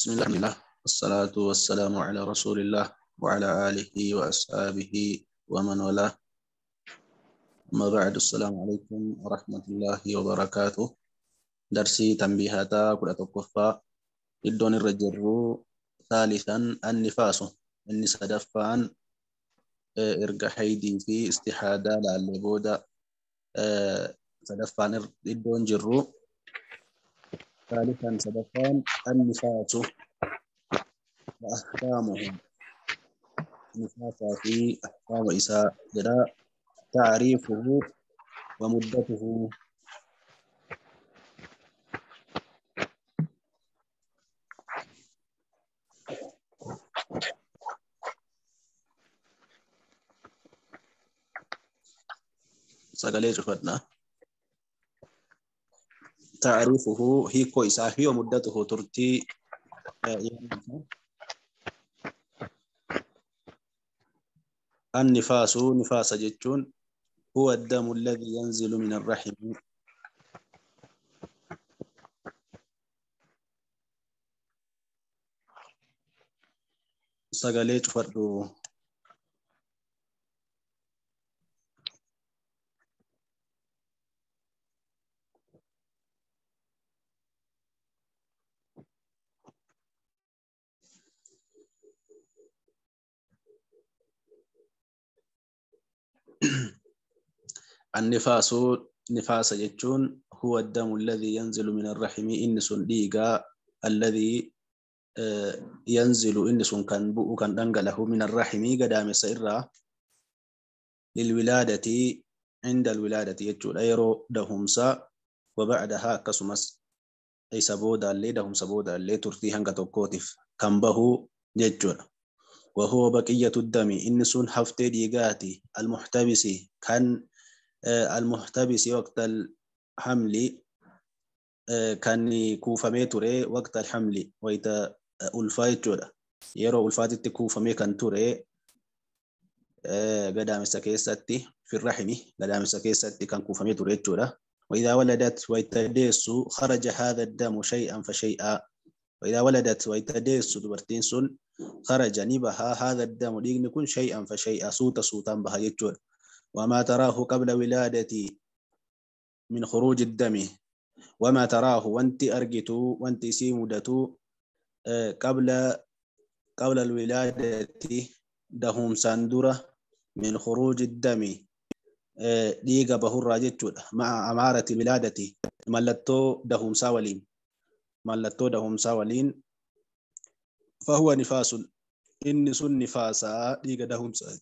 بسم الله والصلاة والسلام على رسول الله وعلى آله وأصحابه ومن والاه أما بعد السلام عليكم ورحمة الله وبركاته درسي تنبيهاتا كل تقفى الدون الرجل ثالثا النفاس إني سدفا إيه، إرقى حيدي في استحادة لعل بودا إيه، سدفان جرو ثالثا سبقان النفاس وأحكامهم نفاس في أحكام إساء تعريفه ومدته سجلت فتنا تعريفه كويسة هي مدته ترتي النفاس نفاس جتون هو الدم الذي ينزل من الرحم سجلت فردو النفاس نفاس يجون هو الدم الذي ينزل من الرحم إنس ديغا الذي ينزل إنس كان بؤ كان دنقله من الرحم قدام سيرا للولادة عند الولادة يجون أيرو دهمسا وبعدها كسمس أي سبودا اللي دهم سبودا اللي ترتيها كتوكوتف كان بهو يجون وهو بقية الدم إن سون هفته ديغاتي المحتبس كان آه، المحتبس وقت الحمل آه، كان كوفا تري وقت الحمل ويتا آه، ألفايت جودا يرو ألفايت تكوفا كوفمي كان تري gadaamisa keessatti firrahimi gadaamisa keessatti kan kuufamee ture جودا وإذا ولدت ويتا ديسو خرج هذا الدم شيئا فشيئا وإذا ولدت ويتديس دبرتين سن خرج نبها هذا الدم ديغن كن شيئا فشيئا صوت صوتا بها يجور وما تراه قبل ولادتي من خروج الدم وما تراه وانت أرجتو وانت سيمدتو آه، قبل قبل الولادة دهم سندرة من خروج الدم ديغا آه، بهر راجتو مع أمارة ولادتي ملتو دهم ساولين mallattoo dahumsaa waliin fahuwa nifaasun inni sun nifaasaa dhiiga dahumsaa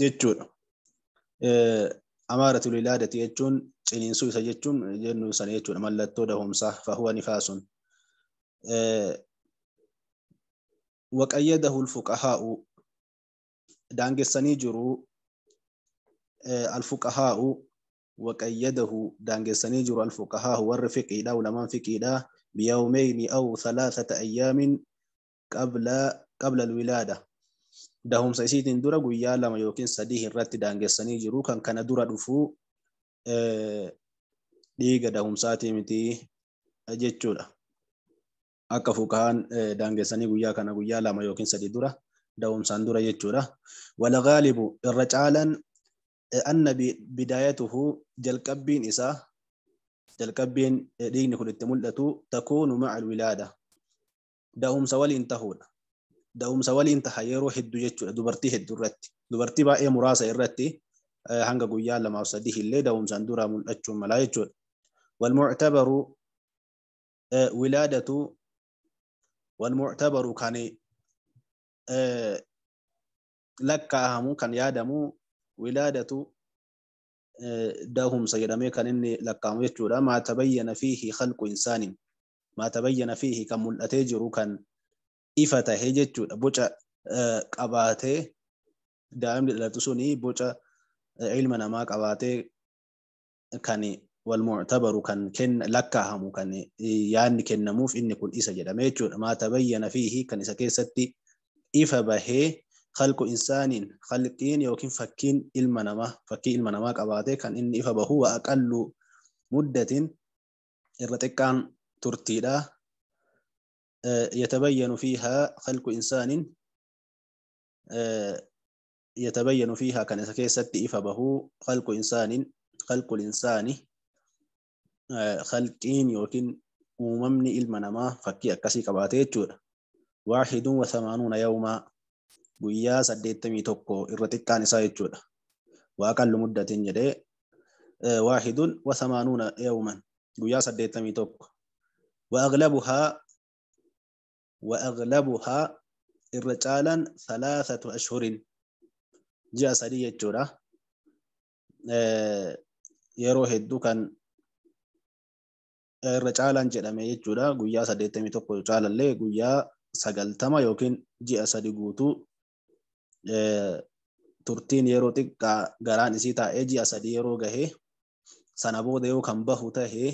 jechuudha. Amaaratu lilaadati jechuun ciniinsuu isa jechuun jennu sana jechuudha mallattoo dahumsaa fahuwa nifaasun. وقيده الفقهاء daangessanii jiru alfuqahaa'u waqayyadahu daangessanii jiru alfuqahaa'u warri fiqiidha ulamaan fiqiidha بيومين أو ثلاثة أيام قبل قبل الولادة دهم سيسيتين درا قويا لما يوكين سديه الرات دانجساني جرو كان كان درا دفو ديغا دهم ساتي متي جيتشولا akka fukaan daangeessanii guyyaa kana guyyaa lama yookiin sadi dura da'umsaan dura jechuudha. Walagaalibu irra caalan anna bidaayatuhu jalqabbiin isaa دين دينك للتملة تكون مع الولادة دهم سوالي انتهون دهم سوالي انتهى يروح الدجاج دبرتي هدو رتي دبرتي بقى مراسة الرتي هنگا قويا لما وصديه اللي داهم زندورا من أجو ملايجو والمعتبر ولادة والمعتبر كان لك أهم كان يادمو ولادة dahumsa jedhamee kan inni lakkaamu jechuudha. Maa tabayyana fiihi khalqu kan mul'atee jiru kan ifa tahee jechuudha. Boca e, qabaatee daa'imni dhalatu suni boca e, ilma namaa qabaatee kan wal mu'tabaru kan lakkaahamu kan yaadni kennamuuf inni kun isa jedhame jechuudha. Maa tabayyana kan isa keessatti ifa bahee khalqu insaanin khalqiin yookiin fakkiin ilma namaa fakkii ilma namaa qabaatee kan inni ifa bahu wa aqallu muddatin irra xiqqaan turtiidha yatabayyanu fiihaa khalqu insaanin yatabayyanu fiihaa kan isa keessatti ifa bahuu khalqu insaanin khalqu insaani khalqiin yookiin uumamni ilma namaa fakkii akkasii qabaatee jechuudha waaxidun wa samaanuuna yawmaa guyyaa tokko irra xiqqaan isaa jechuudha. Waaqallu muddatiin jedhee e, waahiduun wa samaanuuna yawman guyyaa 81 واغلبها واغلبها الرجالا ثلاثة أشهر ji'a سرية jechuudha. E, yeroo hedduu kan e, irra caalaan jedhame jechuudha. Guyyaa saddeettamii tokko caalallee guyyaa sagaltama yookiin ji'a guutu guutuu Eh, turtiin yeroo xiqqaa garaan isii taa'ee ji'a sadii yeroo gahee sana booda yoo kan bahu tahee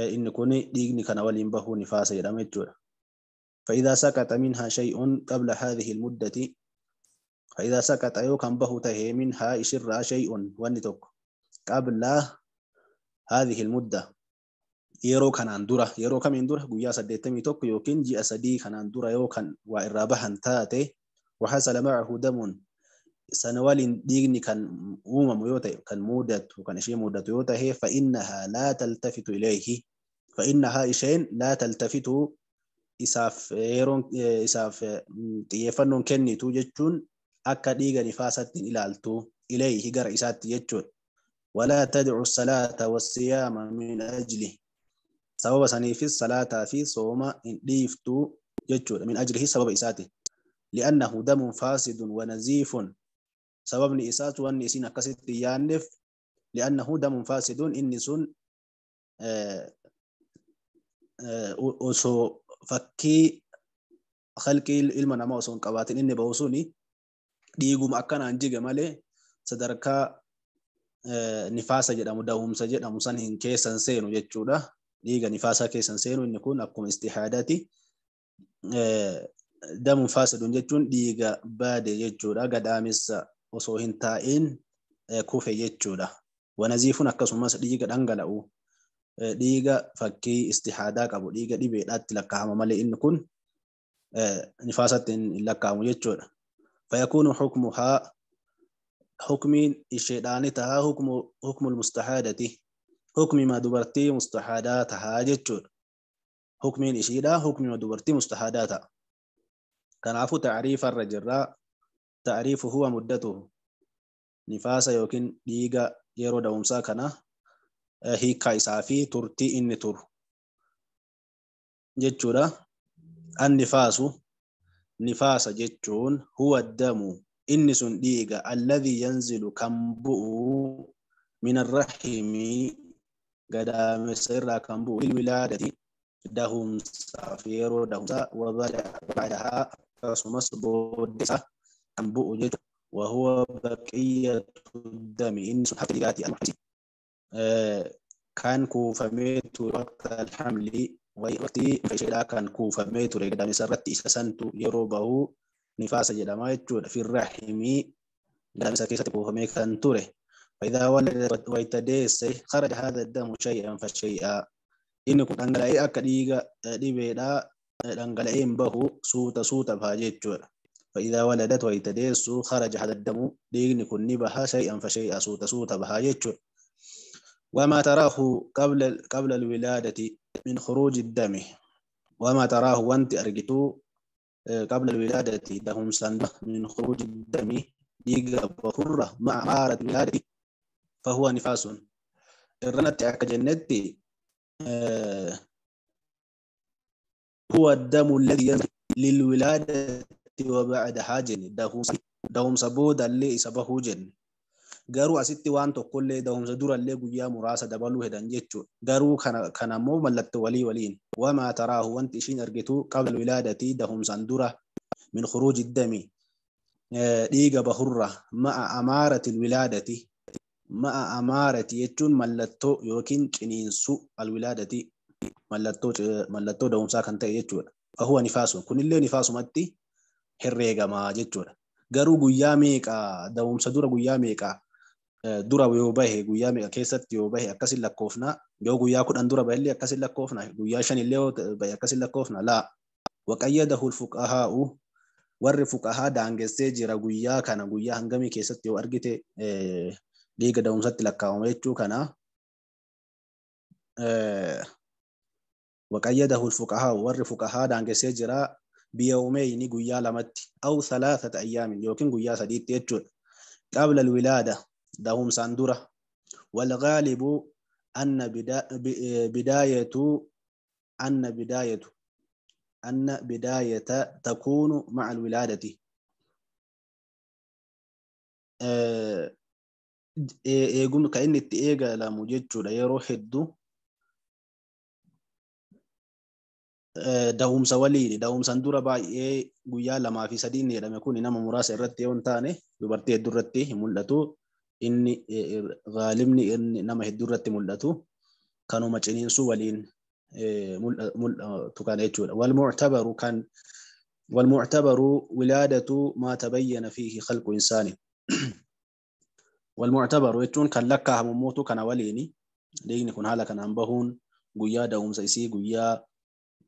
eh, inni kun dhiigni kana waliin bahuu nifaasa jedhama jechuudha. فإذا سقط منها شيء قبل هذه المدة فإذا سقط يو كان به تهي منها إشرا شيء ونتوك قبل هذه المدة yeroo kanaan dura yeroo kamiin dura guyyaa saddeettamii tokko yookiin ji'a sadii kanaan dura yoo kan waa irraa bahan taate وحصل معه دم سنوال ديغني كان وما ميوت كان مودت وكان شيء مودت يوتا هي فانها لا تلتفت اليه فانها شيء لا تلتفت اساف ايرون اساف تيفنون كني توجتون اكا ديغني فاست الى التو اليه غير اسات يجون ولا تدعو الصلاه والصيام من اجله سبب سني في الصلاه في صوم ان ديفتو يجون من اجله سبب اساته لأنه دم فاسد ونزيف سبب نئسات والنئسين كسد يانف لأنه دم فاسد إنس osoo fakkii halqii ilma namaa osoo hin qabaatin inni ba'u suni dhiiguma akkanaan jige malee sadarkaa nifaasa jedhamu dawumsa jedhamu san hin keessan seenu jechuudha. Dhiiga nifaasaa keessan seenu inni kun akkuma istihaadaati. دم فاسد جتون ديجا بعد جتودا قد أمس وصوهن تائن كوفة جتودا ونزيفون أكسوماس ديجا دانجلاو ديجا فكي استحادا كابو ديجا دي بيدات لك كام مالي إن كون نفاسات إن لك كام جتودا فيكون حكمها حكم الشيطان تها حكم حكم المستحادة حكم ما دبرتي مستحادة تها جتود حكم الشيطان حكم ما دبرتي مستحادة كان عفو تعريف الرجل تعريف هو مدته نفاسة يوكين ديغا يرو دومسا كان هي كايسافي ترتي إن تر جتشورا النفاس نفاس جتشون هو الدم إن سن ديغا الذي ينزل كمبؤ من الرحم قدام سر كمبؤ للولادة دهم سافيرو دهم سا وبعدها رأس مصر بودسة أنبوء جد وهو بقية الدم إن سبحانه لذاتي آه كان كوفا ميت وقت الحمل ويأتي في شيء كان كوفا ميت وقت الحمل سرت إسسنت يروبه نفاس جدما يجود في الرحم دم سكيسة كوفا ميت كان توره فإذا ولد ويتديس خرج هذا الدم شيئا فشيئا إن كنت أنجل أي أكديغا آه، ديبيدا dhangala'een بهو سوتا سوتا bahaa jechuudha. فإذا ولدت ويتديس خرج هذا الدم دين كن بها شيئا فشيئا سوتا سوتا بها يجر وما تراه قبل قبل الولادة من خروج الدم وما تراه وانت أرجتو قبل الولادة دهم سند من خروج الدم ديغا بخرة مع عارة الولادة فهو نفاس الرنة أكجنتي هو الدم الذي ينبغي للولادة وبعدها جن دهم دهم سبو دلي سبه جن garuu asitti waan tokkollee da'umsa durallee guyyaa muraasa dabaluu hedhan jechuudha. Garuu kanammoo mallattoo walii waliin wamaa taraahu wanti ishiin argitu qabla wilaadatii da'umsan dura min khuruuji dami dhiiga bahurra ma'a amaarati wilaadati ma'a amaarati jechuun mallattoo yookiin qiniinsu alwilaadati mallattoo da'umsaa kan ta'e jechuudha. Fahuwa nifaasuma. Kunillee nifaasumatti herreegamaa jechuudha. Garuu guyyaa meeqaa da'umsa dura guyyaa meeqaa eh, dura yoo bahe guyyaa meeqa keessatti yoo bahe akkasin lakkoofnaa yoo guyyaa kudhan dura bahillee akkasin lakkoofnaa guyyaa shanillee yoo bahe akkasin lakkoofnaa laa waqayyadahu fuqahaa'u warri fuqahaa daangessee jira guyyaa kana guyyaa hangamii keessatti yoo argite dhiiga eh, da'umsatti lakkaawama jechuu kanaa eh, وقيده الفقهاء والرفقهاء دانك سجرا بيومين غيا لمت او ثلاثه ايام يوكين غيا سديد يجو قبل الولاده دهم ساندورا والغالب ان بدايه ان بدايه ان بدايه تكون مع الولاده ايه eegumni kan inni itti eegalamu jechuudha يروح الدو Da'umsa waliini. Da'umsaan dura baay'ee guyyaa lamaa fi sadii inni jedhame kun nama muraasa irratti yoo hin taane dubartii hedduu irratti hin mul'atu. Inni gaalimni inni nama hedduu irratti mul'atu kanuma ciniinsuu waliin mul'atu kana jechuudha. Walmuctabaru kan walmuctabaru wilaadatu maa tabayyana fiihi khalqu insaani. Walmuctabaru jechuun kan lakkaahamu mootu kana waliini. Liigni kun haala kanaan bahuun guyyaa da'umsa isii guyyaa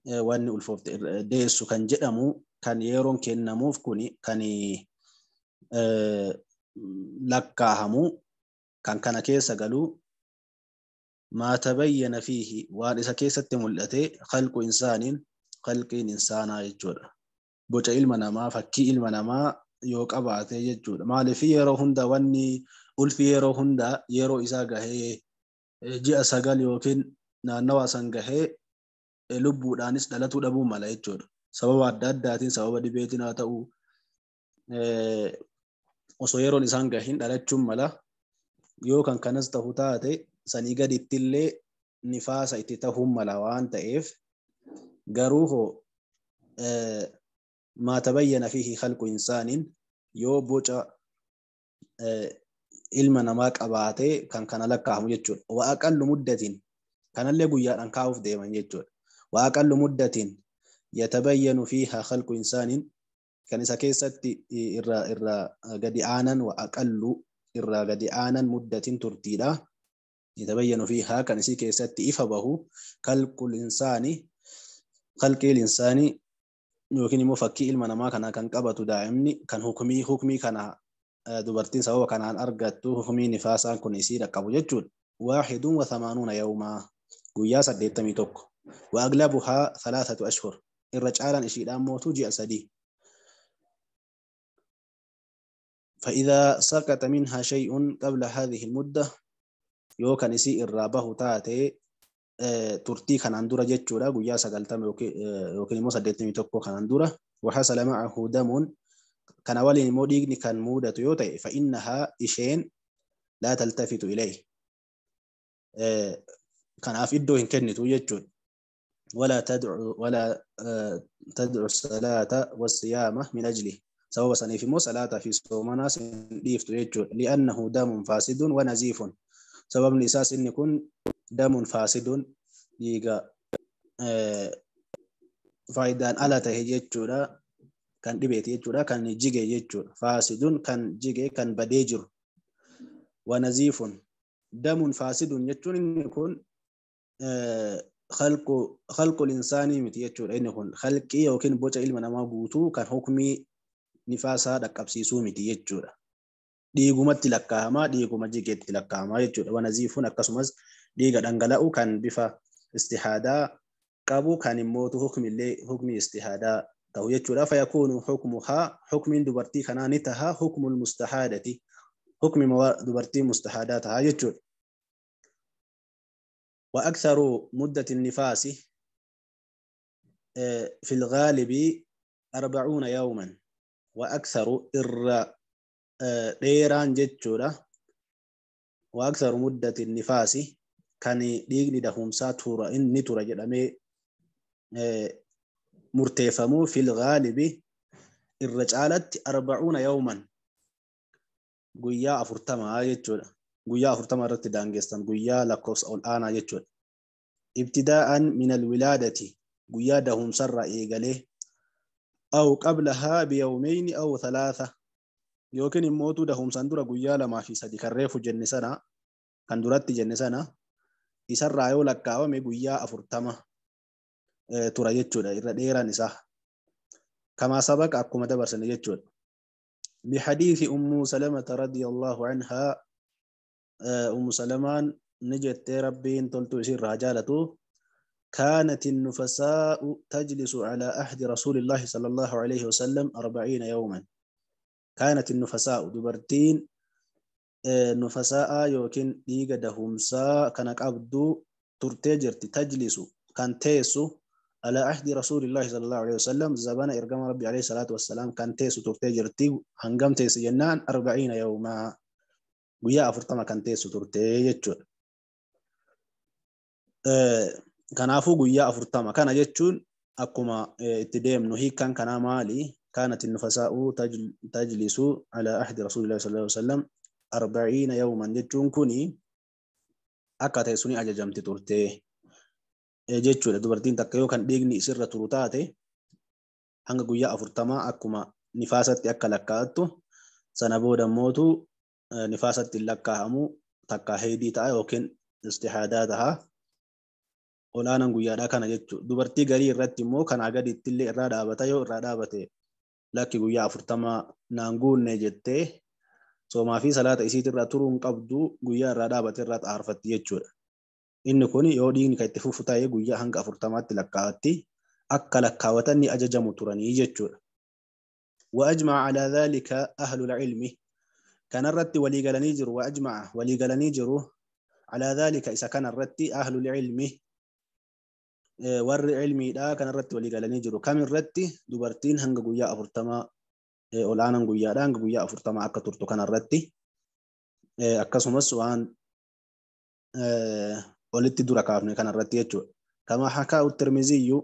Eh, wanni ulfoofte eh, deessu kan jedhamu kan yeroon kennamuuf kun kan eh, lakkaahamu kan kana keessa galuu maa tabayyana fiihi waan isa keessatti mul'ate khalqu insaaniin khalqiin insaanaa jechuudha. Boca ilma namaa fakkii ilma namaa yoo qabaate jechuudha. Maaliif yeroo hunda wanni ulfi yeroo hunda yeroo isaa gahee ji'a sagal yookiin naannawaa san gahee lubbuudhaanis dhalatuu dhabuu mala jechuudha. Sababa adda addaatiin sababa dhibeetiin haa ta'u osoo yeroon isaan gahin dhalachuun mala yoo kan kanas ta'u taate sanii gaditti illee nifaasa itti ta'uun mala waan ta'eef garuu hoo maatabayyana fi halqu insaaniin yoo boca ilma namaa qabaatee kan kana lakkaafamu jechuudha. Waa aqallu muddatiin kanallee guyyaadhaan kaa'uuf deeman jechuudha. وأقل مدة يتبين فيها خلق إنسان كان إذا كيست إرى إرى قد آنا وأقل إرى قد آنا مدة ترتيلا يتبين فيها كان إذا كيست إفبه خلق الإنسان خلق الإنسان yookiin immoo fakkii ilma namaa kanaa kan qabatu daa'imni kan hukumii hukumii kana dubartiin sababa kanaan argattu hukumii nifaasaan kun isii dhaqqabu jechuudha. Waaxidun wa thamaanuuna yawmaa guyyaa saddeettamii tokko وأغلبها ثلاثة أشهر إن رجعان إشيدان موتو جي أسدي فإذا سقط منها شيء قبل هذه المدة كان نسي إرابه تاتي آه، ترتي كان أندورا جتشورا قويا سقلتم يوكين آه، مو سدتم يتوكو كان أندورا وحصل معه دم كان ولي موديغني كان مودة يوتي فإنها إشين لا تلتفت إليه آه، كان أفيدو إن كنتو جتشورا ولا تدعو ولا آه، تدعو الصلاة والصيام من أجله سواء سبب سنيفمو صلاة في سومنا سنيف لأنه دم فاسد ونزيف سبب نساس إن يكون دم فاسد ديغا آه، فايدان ألا تهجيتشورا كان دبيت يجورا كان جيجي يجور فاسد كان جيجي كان بديجر ونزيف دم فاسد يجور إن يكون آه، خلق خلق الإنسان متيجو لأنه خلقي أو كن بوتا إلما نما بوتو كان حكمي نفاسا دكابسيسو متيجو dhiigumatti lakkaahamaa dhiiguma jigeetti lakkaahamaa jechuudha. Waan aziifuun akkasumas dhiiga dhangala'u kan bifa istihaadaa qabu kan immootu hukmillee hukmi istihaadaa ta'u jechuudha. Fayakuunu hukmuhaa hukmiin dubartii kanaa ni taha hukmul mustahaadati hukmi dubartii mustahaadaa taha jechuudha. وأكثر مدة النفاس آه، في الغالب أربعون يوما وأكثر إر ديران آه، جتشورة وأكثر مدة النفاس كان ديغني دهم ساتورا إن نتورة جدامي آه، مرتفمو في الغالب irra أربعون يوما قويا أفرتما جتشورة guyyaa afurtama irratti daangeessan guyyaa lakkoofsa ol aanaa jechuudha. Ibtidaa'an minal wilaadati guyyaa dahumsarraa eegalee aw qablahaa biyawmeyni aw thalaatha yookiin immootu dahumsan dura guyyaa lamaa fi sadi kan reefu jenne sana kan duratti jenne sana isarraa yoo lakkaa'ame guyyaa afurtama tura jechuudha irra dheeraan isaa. كما سبق أكما دبر سنة بحديث أم سلمة رضي الله عنها آه، أم سلمان نجت ربين تلتو يسير رجالته كانت النفساء تجلس على أحد رسول الله صلى الله عليه وسلم أربعين يوما كانت النفساء دبرتين آه، نفساء يوكين ديغا دهمسا كانك أبدو ترتجرت تجلس كان تيسو على أحد رسول الله صلى الله عليه وسلم زبان إرقام ربي عليه الصلاة والسلام كان تيسو ترتجرت هنقم تيس جنان أربعين يوما Guyyaa afurtama kan teessu turte jechuudha. Eh, Kanaafuu guyyaa afurtama. Kana jechuun akuma eh, itti deemnu hiikkaan kanaa maali? Kaanatin nuufasaa'uu, tajaajilisuu, alaa, ahdi rasulii sallallahu waan waan arba'ina yommuu ta'an jechuun kuni akka teessuun ni ajajamte turte eh, jechuudha. Dubartiin takka yookaan dhiigni sirra turte taate hanga guyyaa afurtamaa akkuma nifaasatti akka lakka'attu sana boodammootu. nifaasatti hin lakkaahamu takka heedii ta'a yookiin istihaadaa ta'a. Olaanan guyyaadhaa kana jechuudha. Dubartii garii irratti immoo kanaa gadiitti illee irraa dhaabata yoo irraa dhaabate lakki guyyaa afurtamaa naan guunne jettee soomaa fi salaata isiit irraa turuun qabdu guyyaa irraa dhaabate irraa xaarfatti jechuudha. Inni kun yoo dhiigni kan itti fufu ta'ee guyyaa hanga afurtamaatti lakkaa'atti akka lakkaawatan ni ajajamu turanii jechuudha. ala على ذلك أهل ilmi. كان الرتي ولي قالني جرو وأجمع ولي قالني جرو على ذلك إذا كان الرتي أهل العلم warri ilmiidhaa kanarratti walii galanii jiru. Kamirratti dubartiin hanga guyyaa afurtamaa olaanan guyyaadhaa hanga guyyaa afurtamaa akka turtu kanarratti akkasumas waan olitti dura kaafne kanarratti jechuudha. Kama hakaahu Tirmiziyyu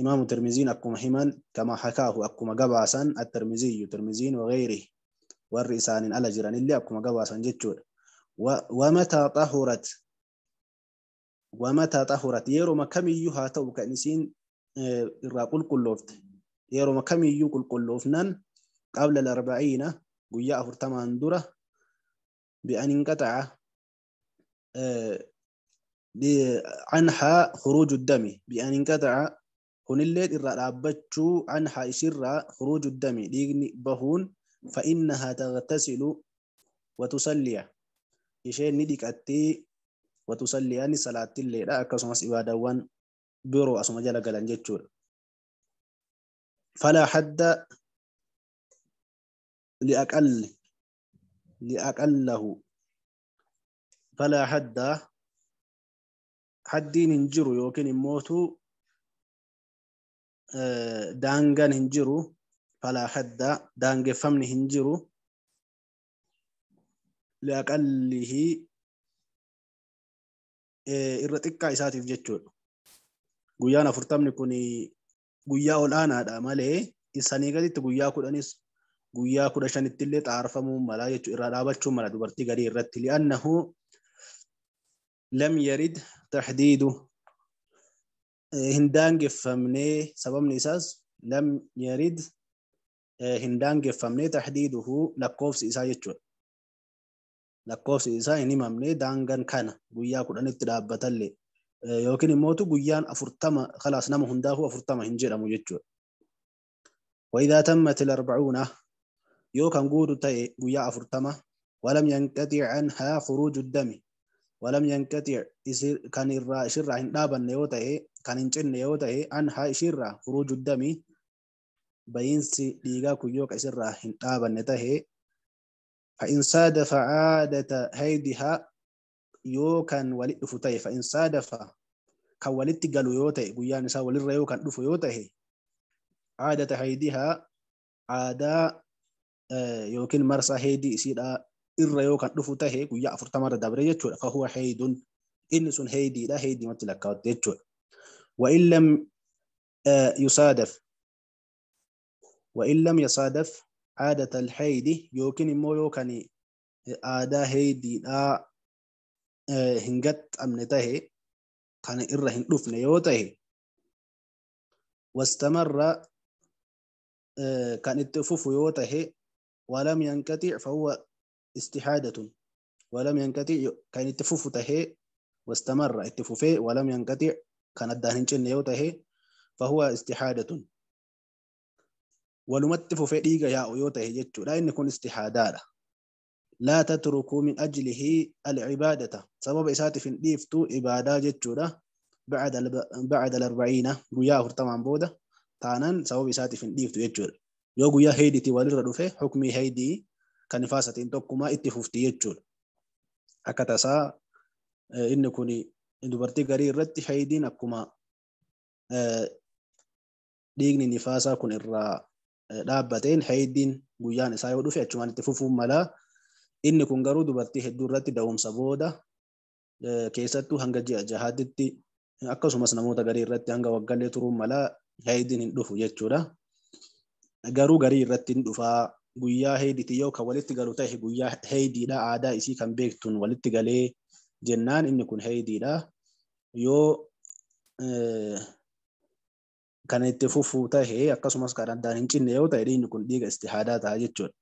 imaamu Tirmiziin akkuma himan kama hakaahu akkuma gabaasan at Tirmiziyyu Tirmiziin wagayrihi warri isaaniin ala jiranillee akkuma gabaasan jechuudha. Wamataa xahurat wamataa xahurat yeroo kamiyyuu haa ta'u kan isiin irraa qulqulloofte yeroo kamiyyuu qulqulloofnaan qabla larba'iina guyyaa afurtamaan dura bi'an inqaxaca عنها خروج الدم بأن انقطع هنلت الرابتشو عنها إسرى خروج الدم ديغني بهون فإنها تغتسل وتصلي إشين نديك أتي وتصلي أني يعني صلاة الليل أكسمس إبادة وان برو أسمى جل قلن جتشور فلا حد لأقل لأقله فلا حد حدين هنجرو يوكين موتو آه، دانغان هنجرو فلا حد دانج فمن هنجرو لأقله irra xiqqaa isaatiif jechuudha. Guyyaan afurtamni kun guyyaa olaanaadha malee isanii gaditti guyyaa kudhanis guyyaa kudha shanitti illee xaarfamuu mala jechuudha irraa dhaabachuu mala dubartii gadii irratti li'annahu lam yarid taxdiidu hin daangeffamnee sababni isaas lam yarid hin daangeffamnee tahdiiduhu lakkoofsi isaa jechuudha. Lakkoofsi isaa hin himamnee daangan kana guyyaa kudhanitti dhaabbatallee yookiin immootu guyyaan afurtama khalaas nama hundaafuu afurtama hin jedhamu jechuudha. وإذا تمت الأربعون يو كان قودو تاي قويا أفرتما ولم ينقطع عنها خروج الدم ولم ينقطع كان الرا شرع نابا نيو تاي كان انجن نيو تاي عنها شرع خروج الدم bayinsi dhiigaa kun yoo qasirraa hin dhaabanne tahee fa'in saadafa aadata haydihaa yoo kan walitti dhufu ta'e fa'in saadafa kan walitti galu yoo ta'e guyyaan isaa walirra yoo kan dhufu yoo ta'e aadata haydihaa aadaa yookiin marsaa heydii isiidhaa irra yoo kan dhufu tahee guyyaa afurtamarra dabre jechuudha ka huwa heydun inni sun heydiidha heydiimatti lakkaawwatte jechuudha. Wa in lam yusaadaf وإن لم يصادف عادة الحيد يوكن مو كان آدا هيدي دا هنجت أمنته كان إره هندفن يوته واستمر آه، كان التفوف يوته ولم ينقطع فهو استحادة ولم ينقطع كان التفوف ته واستمر التفوفه ولم ينقطع كان الدهن يوته فهو استحادة ولمت فوفيديغا يا أيوتا هيجتشو لا إن كون استحادالا لا تتركوا من أجله العبادة سبب إسات في نديفتو إبادة جتشو بعد الب... بعد الأربعين ويا هرتم عن بودا تانا سبب إسات في نديفتو يجتشو يوغو يا هيدي تي والي ردوفي حكمي هيدي كنفاسة انتوكما اتفوفتي يجتشو أكتا سا آه، إن كوني إن دوبرتي غري رتي هيدي نكما أه... ديغني نفاسة كون الرا Eh, dhaabbateen heeddiin guyyaan isaa yoo dhufe achumaan itti fufuun malaa inni kun garuu dubartii hedduu irratti da'umsa booda eh, keessattuu hanga ji'a jahaatitti akkasumas namoota garii irratti hanga waggallee turuun malaa heeddiin hin dhufu jechuudha. Garuu garii irratti hin dhufaa guyyaa heediitti yoo kan walitti galu ta'e guyyaa heediidha aadaa isii kan beektuun walitti galee jennaan inni kun heediidha yoo eh, kana itti fufuu tahee akkasumas kan addaan hin cinne yoo ta'e dhiinni kun dhiiga istihaadaa ta'a jechuudha.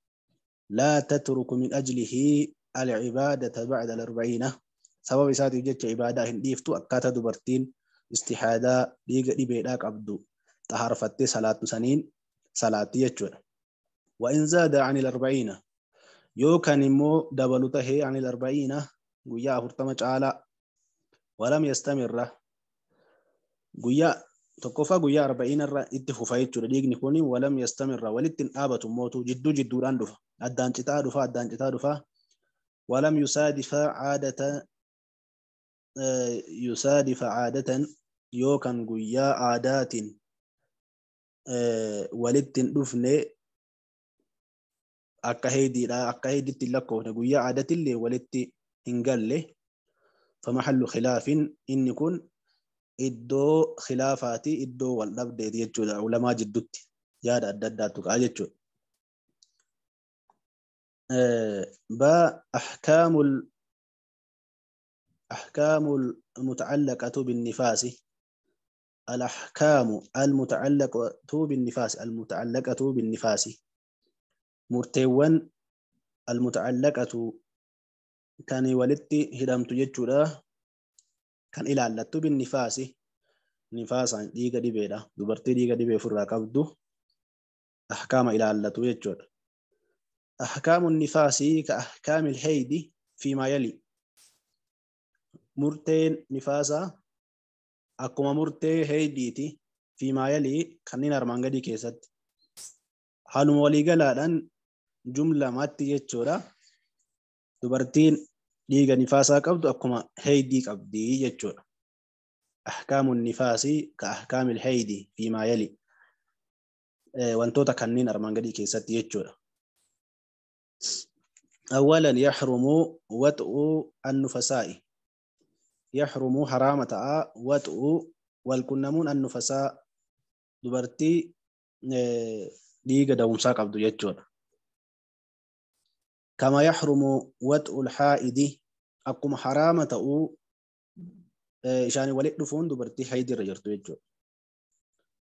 Laa tatruku min ajlihii al-cibaadata bacda al-arbaciina sababa isaatiif jecha ibaadaa hin dhiiftu akkaataa dubartiin istihaadaa dhiiga dhibeedhaa qabdu xaharfattee salaattu saniin salaatti jechuudha. وإن زاد عن الأربعين يو كان مو دبلته عن الأربعين قويا فرتمة على ولم يستمر قويا tokkoffaa guyyaa arba'in irra itti fufaa jechuudha dhiigni kun walam yastamirra walitti hin dhaabatu mootu jidduu jidduudhaan dhufa addaan citaa dhufa addaan citaa dhufa walam yusaadifa caadata yusaadifa caadatan yookaan guyyaa aadaatiin walitti hin dhufne akka heediidha akka heediitti lakkoofne guyyaa aadaatillee walitti hin galle famaxallu khilaafin inni kun iddoo khilaafaatii iddoo wal dhabdeeti jechuudha ulamaa jidduutti yaada adda addaatu qa'a jechuudha. باء أحكام المتعلقة بالنفاس الأحكام المتعلقة بالنفاس المتعلقة بالنفاس مرتوان المتعلقة كان ولدت هدمت جدّا kan ilaallattu binnifaasi nifaasaan dhiiga dhibeedha dubartii dhiiga dhibee ofirraa qabdu ahkaama ilaallatu jechuudha. Ahkaamu nifaasii ka ahkaami ilheydi fiimaa yali murteen nifaasaa akkuma murtee heydiiti fiimaa yali kanneen armaan gadii keessatti haaluma waliigalaadhaan jumla maatti jechuudha dubartiin dhiiga nifaasaa qabdu akkuma heydii qabdii jechuudha. Ahkaamun nifaasii ka ahkaamil heydii fi maa yali wantoota kanneen armaan gadii keessatti jechuudha. أولا يحرم وطء النفساء يحرم حرامة وطء والكنمون النفساء دبرتي ديغا دومسا قبضو يجور كما يحرم وطء الحائد أقوم حرامة إيه، تأو شاني ولد فون دبرتي حيدي رجرتو يجو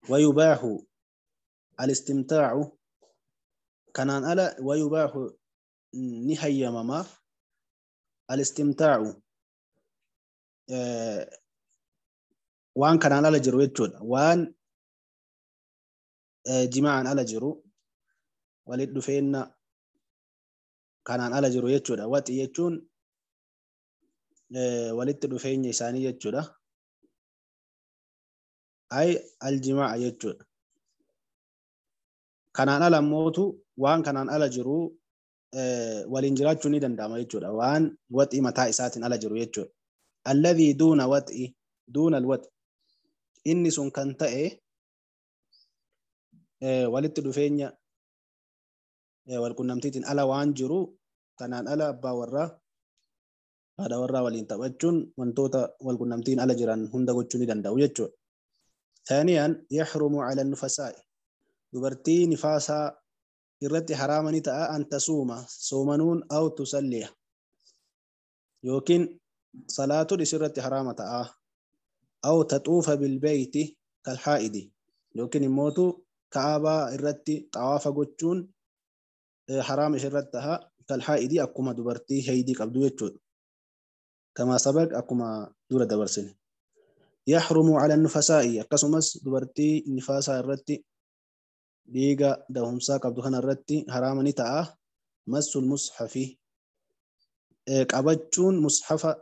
ويباح الاستمتاع كانان ألا ويباح نهي مما الاستمتاع إيه، وان كانان ألا جرو يجو وان إيه، جماعا ألا جرو ولد فين kanaan ala jiru jechuudha. Waxii jechuun walitti dhufeenya isaanii jechuudha. Ay aljimaa'a jechuudha. Kanaan ala mootu waan kanaan ala jiru waliin jiraachuu ni danda'ama jechuudha. Waan waxii mataa isaatiin ala jiru jechuudha. Alladhii duuna waxii duuna alwaxii inni sun kan ta'e walitti dhufeenya walquunnamtiitiin ala waan jiru kanaan ala abbaa warraa haadha warraa waliin taphachuun wantoota walquunnamtiin ala jiran hunda gochuu ni danda'u jechuudha. Taaniyaan yaxrumu cala nufasaa'i dubartii nifaasaa irratti haraama ni ta'a an tasuuma soomanuun aw tusalliya yookiin salaatuun isirratti haraama ta'a aw taxuufa bilbeeyti kalhaa'idi yookiin immootu kaabaa irratti xawaafa gochuun حرام إشرت تها كالحائدي أكما دبرتي هيدي قبدو يتشود كما سبق أكما دور دبرسين يحرم على النفساء قسمس دبرتي نفاسا الرتي ديغا دهمسا قبدو خان الرتي حرام نتا مس المصحف قبچون إيه، مصحف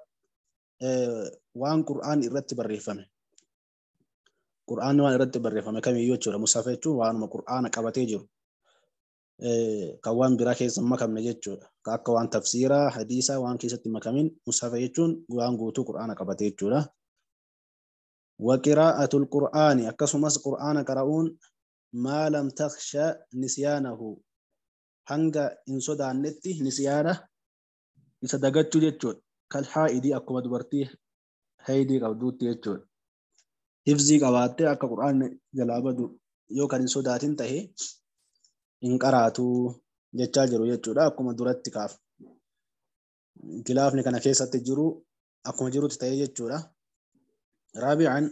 إيه، وان قرآن الرتي بريفمه قران وان الرتي barreeffame كم jechuudha musaafaa وان قران قبتي qabatee Eh, kan waan biraa keessa hin makamne jechuudha. Kan akka waan tafsiiraa, hadiisaa waan keessatti hin makamin musaafa jechuun waan guutuu quraana qabate jechuudha. Waqiraa'atul qur'aani akkasumas qur'aana qara'uun maa lam taksha hanga hin sodaannetti nisyaana isa dagachuu jechuudha. Kal haa'idii akkuma dubartii haidii qabduutti jechuudha. Hifzii qabaattee akka qur'aanni jalaa badu yoo kan hin sodaatin ta'e inqaraatu jechaa jiru jechuudha akkuma duratti kaaf kilaafni kana keessatti jiru akkuma jirutti ta'ee jechuudha. Raabicaan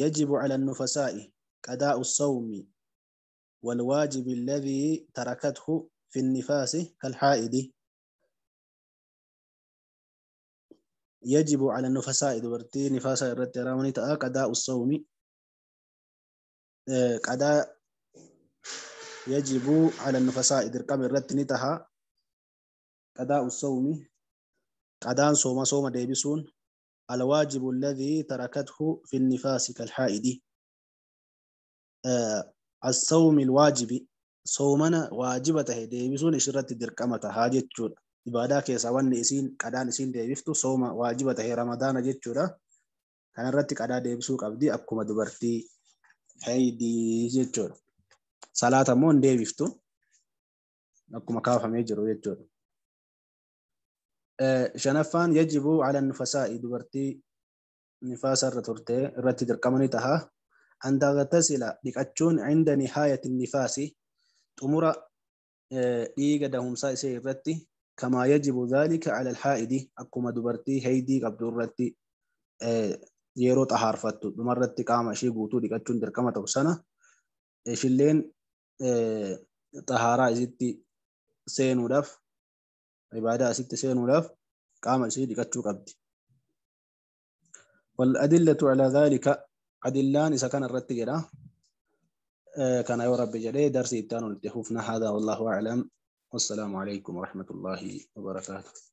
yajibu ala nufasaa'i qadaa usawmi wal waajibi ladii tarakathu finnifaasi kalhaa'idi. Yajibu ala nufasaa'i dubartii nifaasa irratti haramani ta'a qadaa usawmi. يجب على النفساء درقم الرد نتها قضاء الصوم قضاء صوم صوم ديبسون الواجب الذي تركته في النفاس كالحائد آه الصوم الواجب صومنا واجبته ديبسون إشرت درقمة حاجة جود ibadaa keessaa wanni isiin qadaan isiin deebiftu sooma waajiba tahee ramadaana jechuudha. Kanarratti qadaa deebisuu qabdi akkuma dubartii haidii jechuudha. salaata immoo hin deebiftu akkuma kaafamee jiru jechuudha. Shanaffaan yajibu ala nufasaa'i dubartii nifaasa irra turte irratti dirqama ni taha. An dagatasila dhiqachuun inda nihaayati nifaasi xumura dhiiga dahumsaa isee irratti kamaa yajibu dhaalika ala alhaa'idi akkuma dubartii heydii qabdu irratti yeroo xahaarfattu dhumarratti qaama ishee guutuu dhiqachuun dirqama ta'u sana زيتي سين ولف عبادة ستة سين ولف qaama سيدي كتشو قبدي والأدلة على ذلك أدلان إذا كان الرد جرا كان يا رب جلي درسي التانو هذا والله أعلم والسلام عليكم ورحمة الله وبركاته